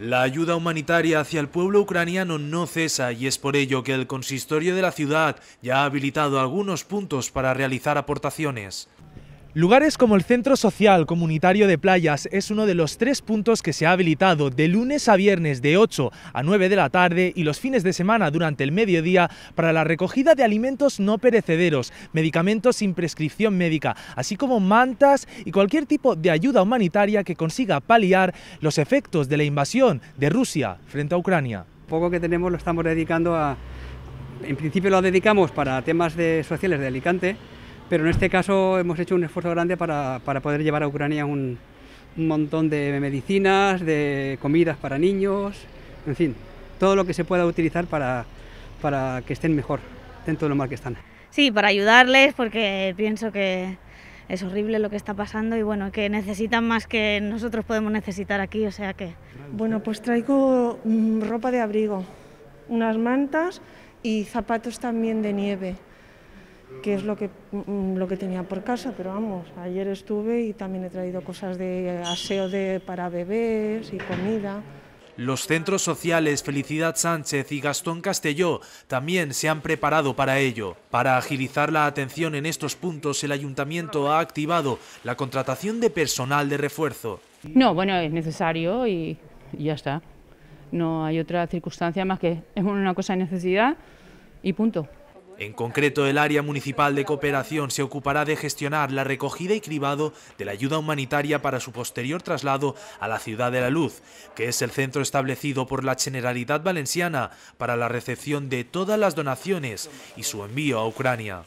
La ayuda humanitaria hacia el pueblo ucraniano no cesa y es por ello que el consistorio de la ciudad ya ha habilitado algunos puntos para realizar aportaciones. Lugares como el Centro Social Comunitario de Playas es uno de los tres puntos que se ha habilitado de lunes a viernes de 8 a 9 de la tarde y los fines de semana durante el mediodía para la recogida de alimentos no perecederos, medicamentos sin prescripción médica, así como mantas y cualquier tipo de ayuda humanitaria que consiga paliar los efectos de la invasión de Rusia frente a Ucrania. Poco que tenemos lo estamos dedicando a... En principio lo dedicamos para temas de sociales de Alicante, pero en este caso hemos hecho un esfuerzo grande para, poder llevar a Ucrania un, montón de medicinas, de comidas para niños, en fin, todo lo que se pueda utilizar para, para que estén mejor dentro de lo mal que están. Sí, para ayudarles porque pienso que es horrible lo que está pasando y bueno, que necesitan más que nosotros podemos necesitar aquí, o sea que... Bueno, pues traigo mm, ropa de abrigo, unas mantas y zapatos también de nieve que es lo que, mm, lo que tenía por casa, pero vamos, ayer estuve y también he traído cosas de aseo de, para bebés y comida. Los centros sociales Felicidad Sánchez y Gastón Castelló también se han preparado para ello. Para agilizar la atención en estos puntos, el ayuntamiento ha activado la contratación de personal de refuerzo. No, bueno, es necesario y ya está. No hay otra circunstancia más que es una cosa de necesidad y punto. En concreto, el área municipal de cooperación se ocupará de gestionar la recogida y cribado de la ayuda humanitaria para su posterior traslado a la Ciudad de la Luz, que es el centro establecido por la Generalidad Valenciana para la recepción de todas las donaciones y su envío a Ucrania.